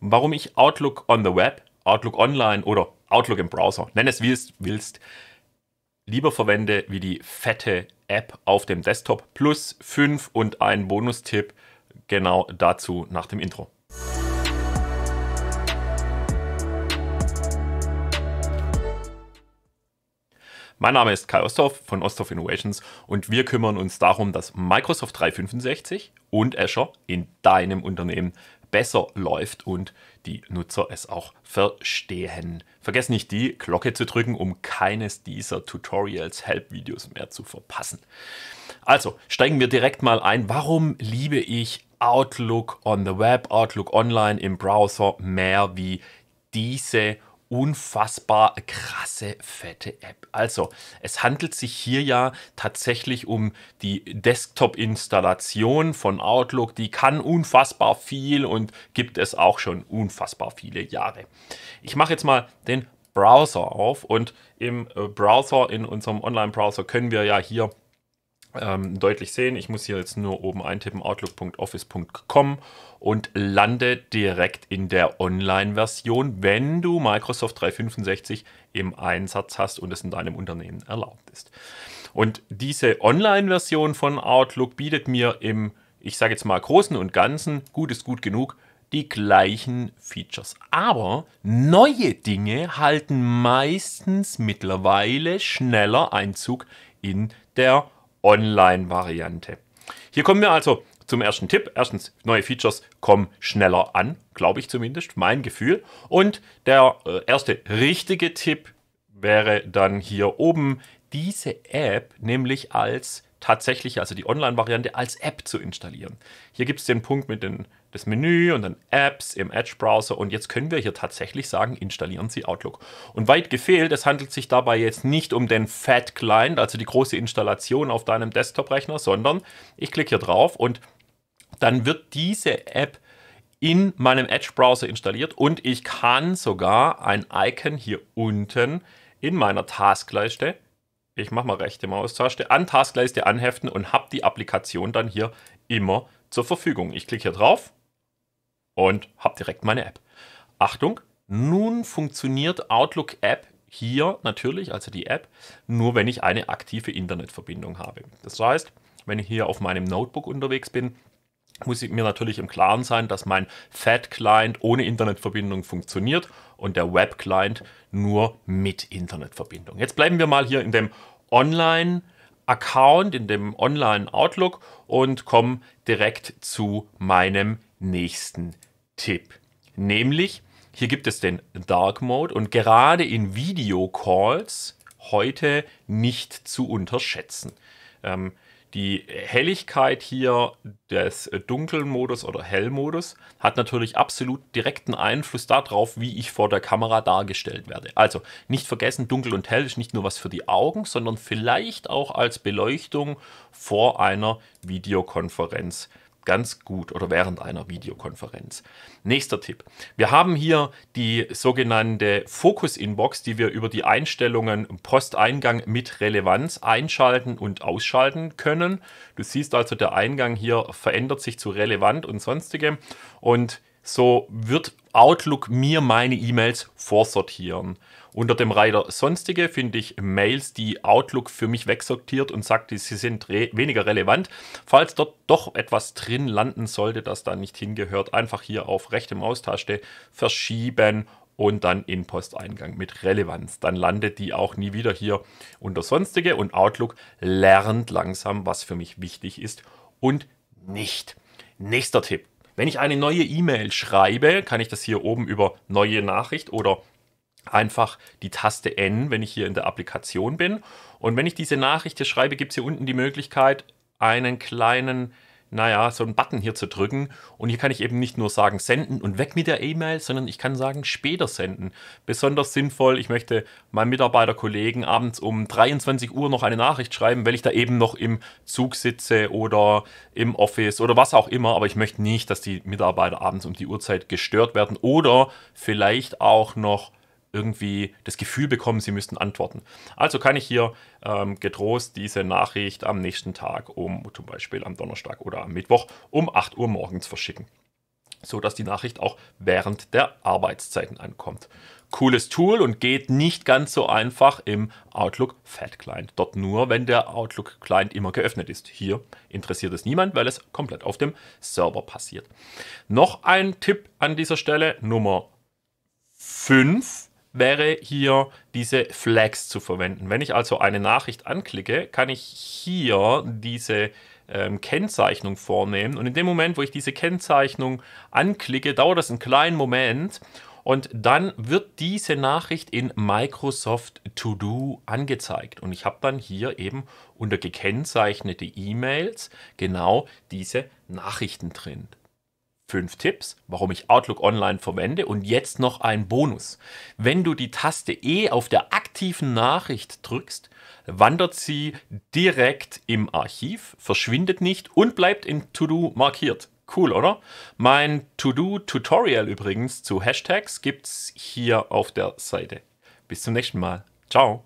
warum ich Outlook on the Web, Outlook Online oder Outlook im Browser, nenn es wie es willst, lieber verwende wie die fette App auf dem Desktop. Plus 5 und ein Bonustipp genau dazu nach dem Intro. Mein Name ist Kai Osthoff von Osthoff Innovations und wir kümmern uns darum, dass Microsoft 365 und Azure in deinem Unternehmen besser läuft und die Nutzer es auch verstehen. Vergesst nicht die Glocke zu drücken, um keines dieser Tutorials, Help-Videos mehr zu verpassen. Also steigen wir direkt mal ein. Warum liebe ich Outlook on the Web, Outlook Online im Browser mehr wie diese unfassbar krasse, fette App. Also, es handelt sich hier ja tatsächlich um die Desktop-Installation von Outlook. Die kann unfassbar viel und gibt es auch schon unfassbar viele Jahre. Ich mache jetzt mal den Browser auf und im äh, Browser, in unserem Online-Browser können wir ja hier ähm, deutlich sehen. Ich muss hier jetzt nur oben eintippen, outlook.office.com und lande direkt in der Online-Version, wenn du Microsoft 365 im Einsatz hast und es in deinem Unternehmen erlaubt ist. Und diese Online-Version von Outlook bietet mir im, ich sage jetzt mal, großen und ganzen, gut ist gut genug, die gleichen Features. Aber neue Dinge halten meistens mittlerweile schneller Einzug in der Online-Version. Online-Variante. Hier kommen wir also zum ersten Tipp. Erstens, neue Features kommen schneller an, glaube ich zumindest, mein Gefühl. Und der äh, erste richtige Tipp wäre dann hier oben diese App nämlich als tatsächlich, also die Online-Variante, als App zu installieren. Hier gibt es den Punkt mit den, das Menü und dann Apps im Edge-Browser und jetzt können wir hier tatsächlich sagen, installieren Sie Outlook. Und weit gefehlt, es handelt sich dabei jetzt nicht um den Fat-Client, also die große Installation auf deinem Desktop-Rechner, sondern ich klicke hier drauf und dann wird diese App in meinem Edge-Browser installiert und ich kann sogar ein Icon hier unten in meiner Taskleiste ich mache mal rechte Maustaste, an Taskleiste anheften und habe die Applikation dann hier immer zur Verfügung. Ich klicke hier drauf und habe direkt meine App. Achtung, nun funktioniert Outlook App hier natürlich, also die App, nur wenn ich eine aktive Internetverbindung habe. Das heißt, wenn ich hier auf meinem Notebook unterwegs bin, muss ich mir natürlich im Klaren sein, dass mein Fat-Client ohne Internetverbindung funktioniert und der Web-Client nur mit Internetverbindung. Jetzt bleiben wir mal hier in dem Online-Account, in dem Online-Outlook und komme direkt zu meinem nächsten Tipp. Nämlich, hier gibt es den Dark Mode und gerade in Video Calls heute nicht zu unterschätzen. Ähm, die Helligkeit hier des äh, Dunkelmodus oder Hellmodus hat natürlich absolut direkten Einfluss darauf, wie ich vor der Kamera dargestellt werde. Also nicht vergessen, dunkel und hell ist nicht nur was für die Augen, sondern vielleicht auch als Beleuchtung vor einer Videokonferenz ganz gut oder während einer Videokonferenz. Nächster Tipp. Wir haben hier die sogenannte Fokus-Inbox, die wir über die Einstellungen Posteingang mit Relevanz einschalten und ausschalten können. Du siehst also, der Eingang hier verändert sich zu relevant und sonstigem. Und so wird Outlook mir meine E-Mails vorsortieren. Unter dem Reiter Sonstige finde ich Mails, die Outlook für mich wegsortiert und sagt, sie sind re weniger relevant. Falls dort doch etwas drin landen sollte, das da nicht hingehört, einfach hier auf rechte Maustaste verschieben und dann in Posteingang mit Relevanz. Dann landet die auch nie wieder hier unter Sonstige und Outlook lernt langsam, was für mich wichtig ist und nicht. Nächster Tipp. Wenn ich eine neue E-Mail schreibe, kann ich das hier oben über neue Nachricht oder einfach die Taste N, wenn ich hier in der Applikation bin. Und wenn ich diese Nachricht hier schreibe, gibt es hier unten die Möglichkeit, einen kleinen naja, so einen Button hier zu drücken. Und hier kann ich eben nicht nur sagen, senden und weg mit der E-Mail, sondern ich kann sagen, später senden. Besonders sinnvoll, ich möchte meinen Mitarbeiterkollegen abends um 23 Uhr noch eine Nachricht schreiben, weil ich da eben noch im Zug sitze oder im Office oder was auch immer. Aber ich möchte nicht, dass die Mitarbeiter abends um die Uhrzeit gestört werden oder vielleicht auch noch irgendwie das Gefühl bekommen, sie müssten antworten. Also kann ich hier ähm, getrost diese Nachricht am nächsten Tag um zum Beispiel am Donnerstag oder am Mittwoch um 8 Uhr morgens verschicken, sodass die Nachricht auch während der Arbeitszeiten ankommt. Cooles Tool und geht nicht ganz so einfach im Outlook Fat Client. Dort nur, wenn der Outlook Client immer geöffnet ist. Hier interessiert es niemand, weil es komplett auf dem Server passiert. Noch ein Tipp an dieser Stelle, Nummer 5 wäre hier diese Flags zu verwenden. Wenn ich also eine Nachricht anklicke, kann ich hier diese ähm, Kennzeichnung vornehmen. Und in dem Moment, wo ich diese Kennzeichnung anklicke, dauert das einen kleinen Moment. Und dann wird diese Nachricht in Microsoft To Do angezeigt. Und ich habe dann hier eben unter gekennzeichnete E-Mails genau diese Nachrichten drin fünf Tipps, warum ich Outlook Online verwende und jetzt noch ein Bonus. Wenn du die Taste E auf der aktiven Nachricht drückst, wandert sie direkt im Archiv, verschwindet nicht und bleibt in To-Do markiert. Cool, oder? Mein To-Do-Tutorial übrigens zu Hashtags gibt's hier auf der Seite. Bis zum nächsten Mal. Ciao.